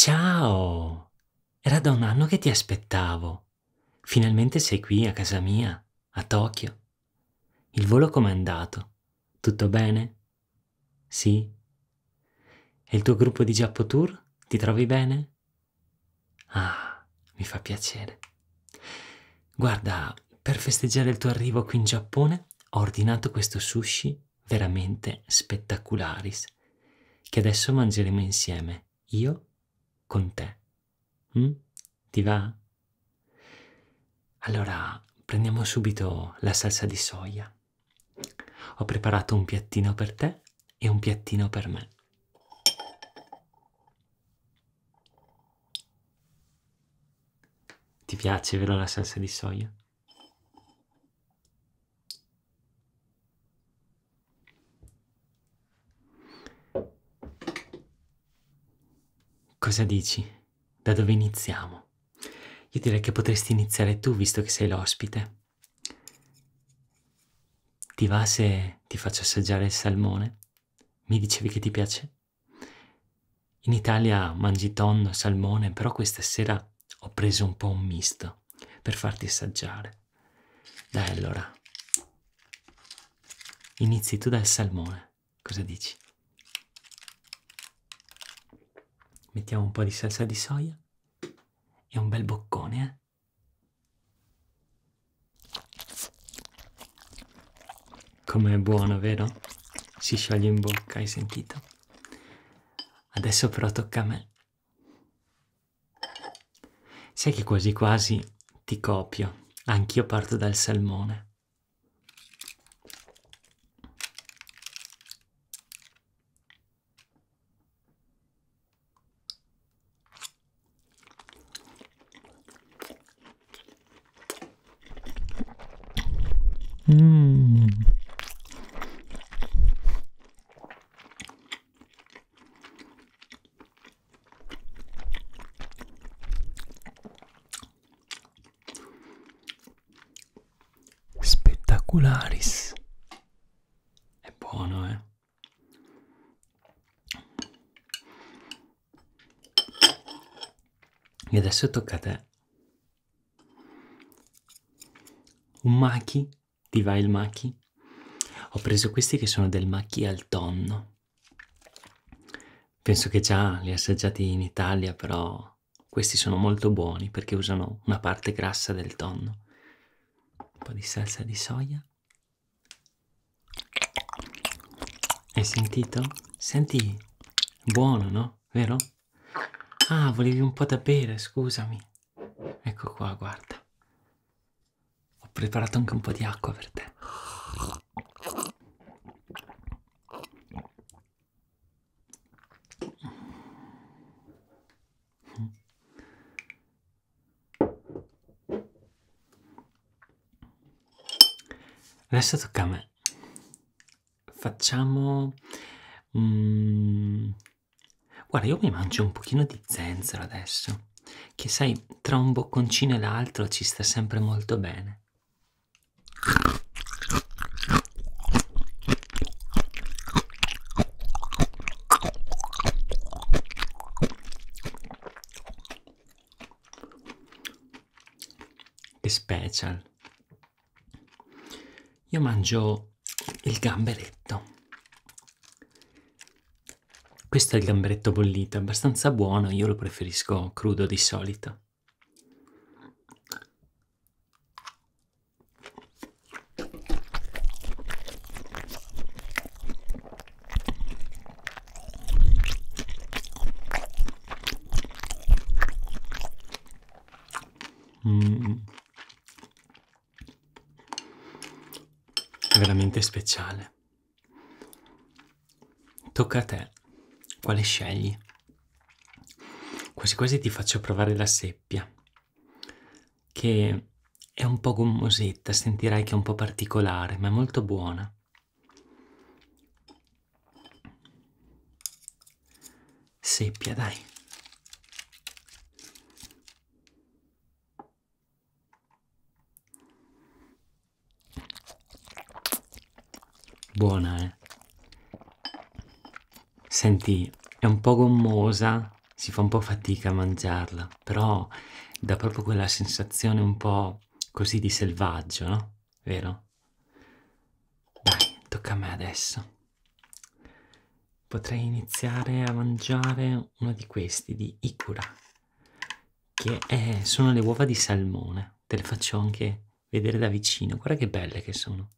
Ciao! Era da un anno che ti aspettavo. Finalmente sei qui a casa mia, a Tokyo. Il volo com'è andato? Tutto bene? Sì? E il tuo gruppo di Giappo Tour? Ti trovi bene? Ah, mi fa piacere. Guarda, per festeggiare il tuo arrivo qui in Giappone ho ordinato questo sushi veramente spettacularis, che adesso mangeremo insieme, io e con te. Mm? Ti va? Allora prendiamo subito la salsa di soia. Ho preparato un piattino per te e un piattino per me. Ti piace, vero, la salsa di soia? Cosa dici? Da dove iniziamo? Io direi che potresti iniziare tu visto che sei l'ospite. Ti va se ti faccio assaggiare il salmone? Mi dicevi che ti piace? In Italia mangi tonno, salmone, però questa sera ho preso un po' un misto per farti assaggiare. Dai allora. Inizi tu dal salmone. Cosa dici? Mettiamo un po' di salsa di soia e un bel boccone, eh? Com'è buono, vero? Si scioglie in bocca, hai sentito? Adesso però tocca a me. Sai che quasi quasi ti copio, anch'io parto dal salmone. Mm. Spettacularis. È buono, eh. E adesso tocca a te. Un maki ti va il Macchi? Ho preso questi che sono del Macchi al tonno. Penso che già li assaggiati in Italia, però questi sono molto buoni perché usano una parte grassa del tonno. Un po' di salsa di soia. Hai sentito? Senti, buono, no? Vero? Ah, volevi un po' da bere, scusami. Ecco qua, guarda preparato anche un po' di acqua per te. Adesso tocca a me. Facciamo... Um, guarda, io mi mangio un pochino di zenzero adesso, che sai, tra un bocconcino e l'altro ci sta sempre molto bene e special io mangio il gamberetto questo è il gamberetto bollito abbastanza buono io lo preferisco crudo di solito Mm. Veramente speciale. Tocca a te. Quale scegli? Quasi quasi ti faccio provare la seppia, che è un po' gommosetta, sentirai che è un po' particolare, ma è molto buona. Seppia, dai. Buona, eh? Senti, è un po' gommosa, si fa un po' fatica a mangiarla, però dà proprio quella sensazione un po' così di selvaggio, no? Vero? Dai, tocca a me adesso. Potrei iniziare a mangiare uno di questi, di Ikura, che è, sono le uova di salmone. Te le faccio anche vedere da vicino. Guarda che belle che sono.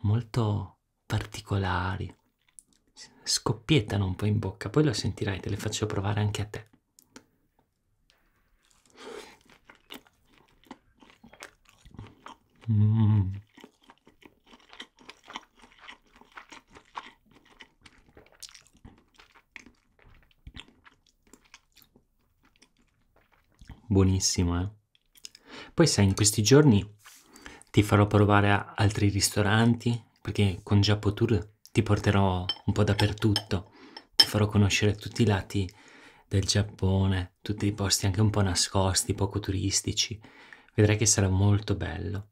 Molto particolari, scoppiettano un po' in bocca, poi lo sentirai, te le faccio provare anche a te. Mm. Buonissimo, eh? Poi sai, in questi giorni ti farò provare a altri ristoranti, perché con Giappo Tour ti porterò un po' dappertutto, ti farò conoscere tutti i lati del Giappone, tutti i posti anche un po' nascosti, poco turistici. Vedrai che sarà molto bello.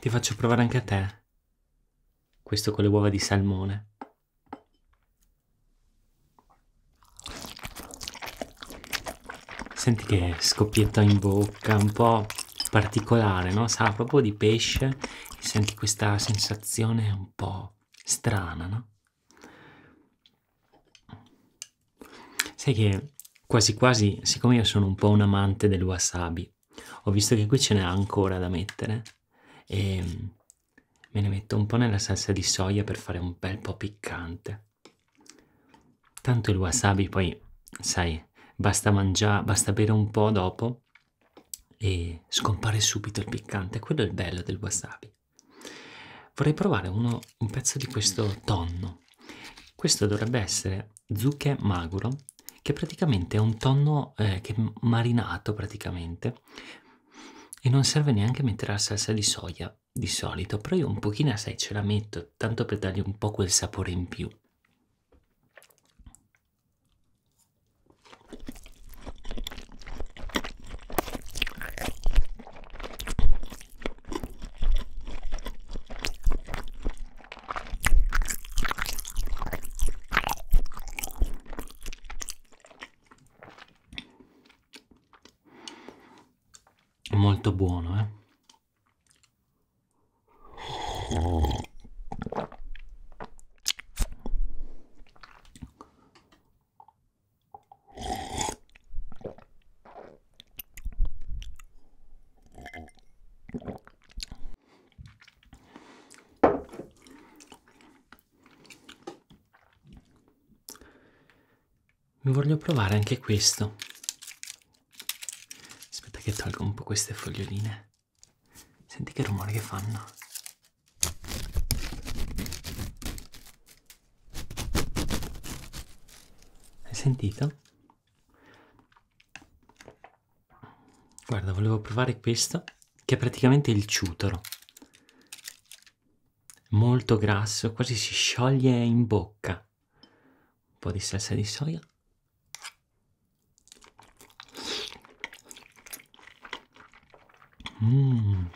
Ti faccio provare anche a te questo con le uova di salmone. senti che scoppietta in bocca, un po' particolare, no? Sa proprio di pesce senti questa sensazione un po' strana, no? Sai che quasi quasi, siccome io sono un po' un amante del wasabi, ho visto che qui ce n'è ancora da mettere e me ne metto un po' nella salsa di soia per fare un bel po' piccante. Tanto il wasabi poi, sai, basta mangiare, basta bere un po' dopo e scompare subito il piccante, quello è il bello del wasabi. Vorrei provare uno, un pezzo di questo tonno. Questo dovrebbe essere zucche maguro, che praticamente è un tonno eh, che è marinato praticamente e non serve neanche mettere la salsa di soia di solito, però io un pochino a 6 ce la metto, tanto per dargli un po' quel sapore in più. piatto buono, eh. Voglio provare anche questo che tolgo un po' queste foglioline. Senti che rumore che fanno. Hai sentito? Guarda, volevo provare questo, che è praticamente il ciutolo. Molto grasso, quasi si scioglie in bocca. Un po' di salsa di soia. Mm.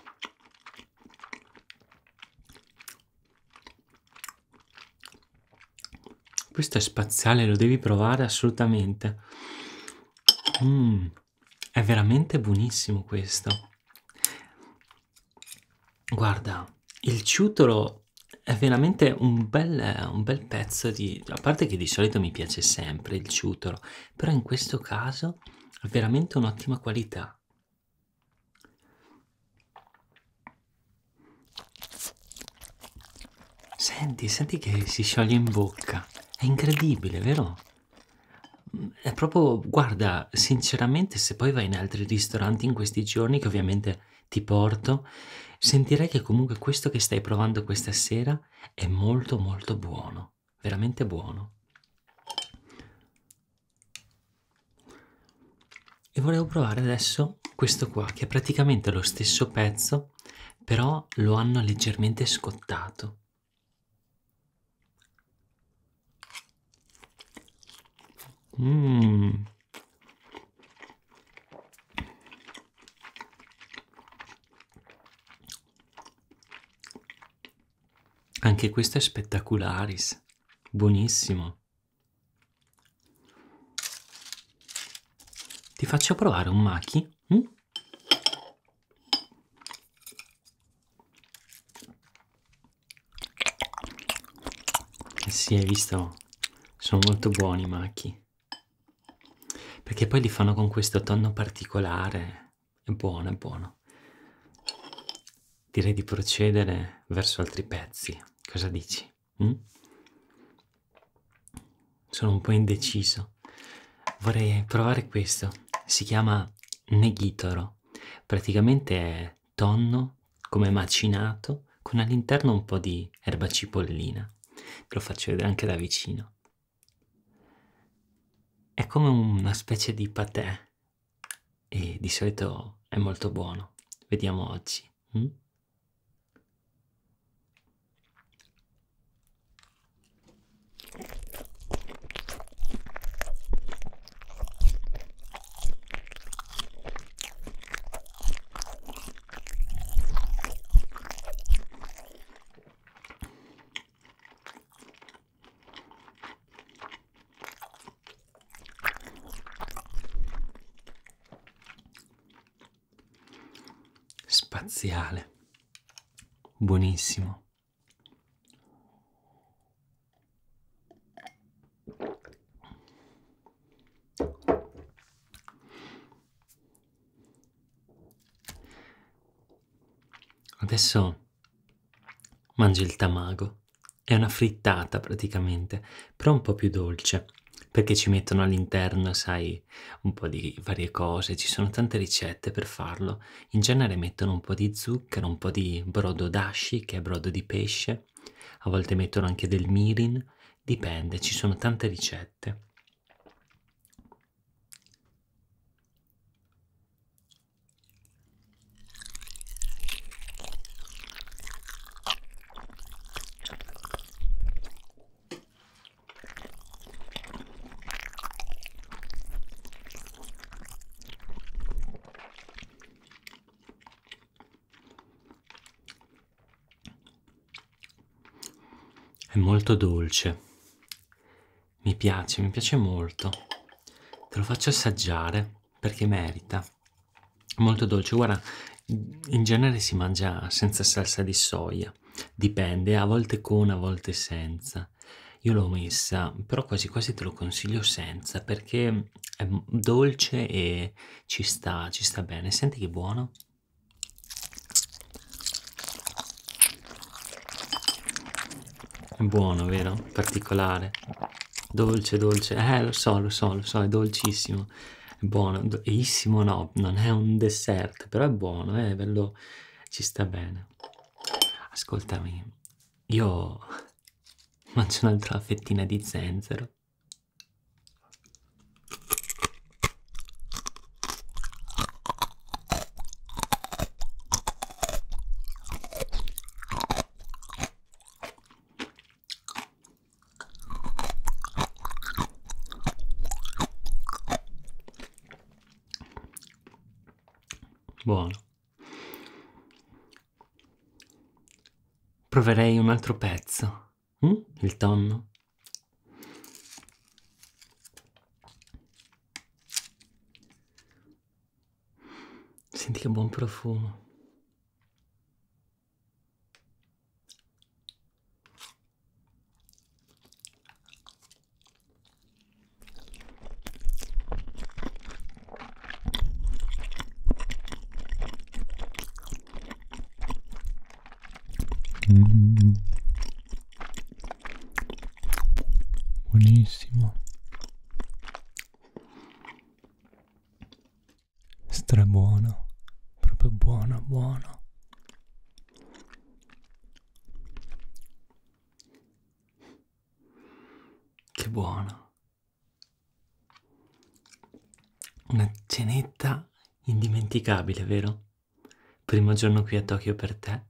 Questo è spaziale, lo devi provare assolutamente. Mm. È veramente buonissimo questo. Guarda, il ciutolo è veramente un bel, un bel pezzo di... A parte che di solito mi piace sempre il ciutolo, però in questo caso è veramente un'ottima qualità. Senti, senti che si scioglie in bocca. È incredibile, vero? È proprio, guarda, sinceramente, se poi vai in altri ristoranti in questi giorni, che ovviamente ti porto, sentirai che comunque questo che stai provando questa sera è molto, molto buono. Veramente buono. E volevo provare adesso questo qua, che è praticamente lo stesso pezzo, però lo hanno leggermente scottato. Mm. Anche questo è spettacularis, buonissimo. Ti faccio provare un maki? Mm? Eh sì, hai visto? Sono molto buoni i maki perché poi li fanno con questo tonno particolare, è buono, è buono. Direi di procedere verso altri pezzi, cosa dici? Mm? Sono un po' indeciso. Vorrei provare questo, si chiama neghitoro, praticamente è tonno come macinato con all'interno un po' di erba cipollina. Te lo faccio vedere anche da vicino. È come una specie di patè e di solito è molto buono. Vediamo oggi. Mm? spaziale. Buonissimo. Adesso mangio il tamago. È una frittata praticamente, però un po' più dolce perché ci mettono all'interno, sai, un po' di varie cose, ci sono tante ricette per farlo. In genere mettono un po' di zucchero, un po' di brodo dashi, che è brodo di pesce, a volte mettono anche del mirin, dipende, ci sono tante ricette. È molto dolce. Mi piace, mi piace molto. Te lo faccio assaggiare perché merita. molto dolce. Guarda, in genere si mangia senza salsa di soia. Dipende, a volte con, a volte senza. Io l'ho messa, però quasi quasi te lo consiglio senza perché è dolce e ci sta, ci sta bene. Senti che buono? È buono, vero? Particolare. Dolce, dolce. Eh, lo so, lo so, lo so, è dolcissimo. È buono. Eissimo no, non è un dessert, però è buono, eh, bello, ci sta bene. Ascoltami, io mangio un'altra fettina di zenzero. proverei un altro pezzo. Mm? Il tonno. Senti che buon profumo. buonissimo strabuono proprio buono buono che buono una cenetta indimenticabile vero primo giorno qui a Tokyo per te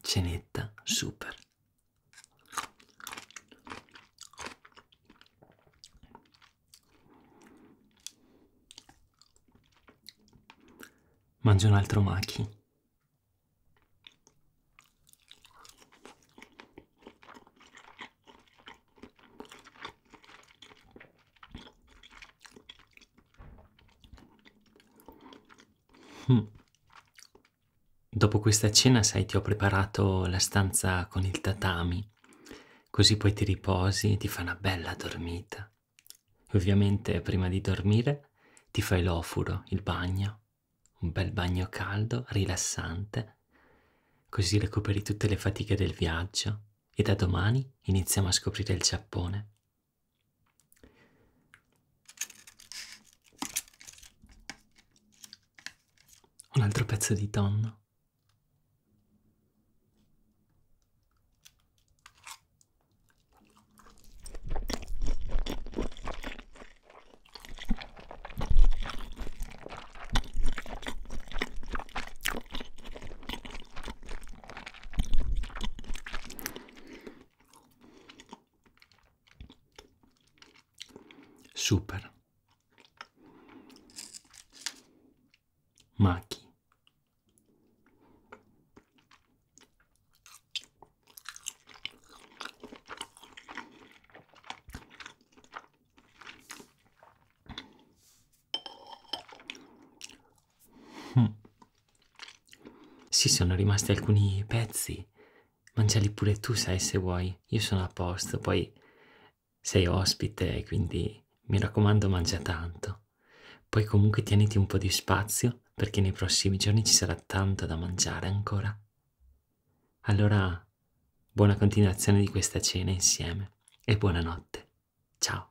cenetta super Mangio un altro maki. Hmm. Dopo questa cena, sai, ti ho preparato la stanza con il tatami, così poi ti riposi e ti fa una bella dormita. Ovviamente, prima di dormire, ti fai l'ofuro, il bagno un bel bagno caldo, rilassante, così recuperi tutte le fatiche del viaggio e da domani iniziamo a scoprire il Giappone. Un altro pezzo di tonno. Super. Maki. Hmm. Sì, sono rimasti alcuni pezzi. Mangiali pure tu, sai, se vuoi. Io sono a posto, poi sei ospite, quindi mi raccomando, mangia tanto. Poi comunque tieniti un po' di spazio perché nei prossimi giorni ci sarà tanto da mangiare ancora. Allora, buona continuazione di questa cena insieme e buonanotte. Ciao.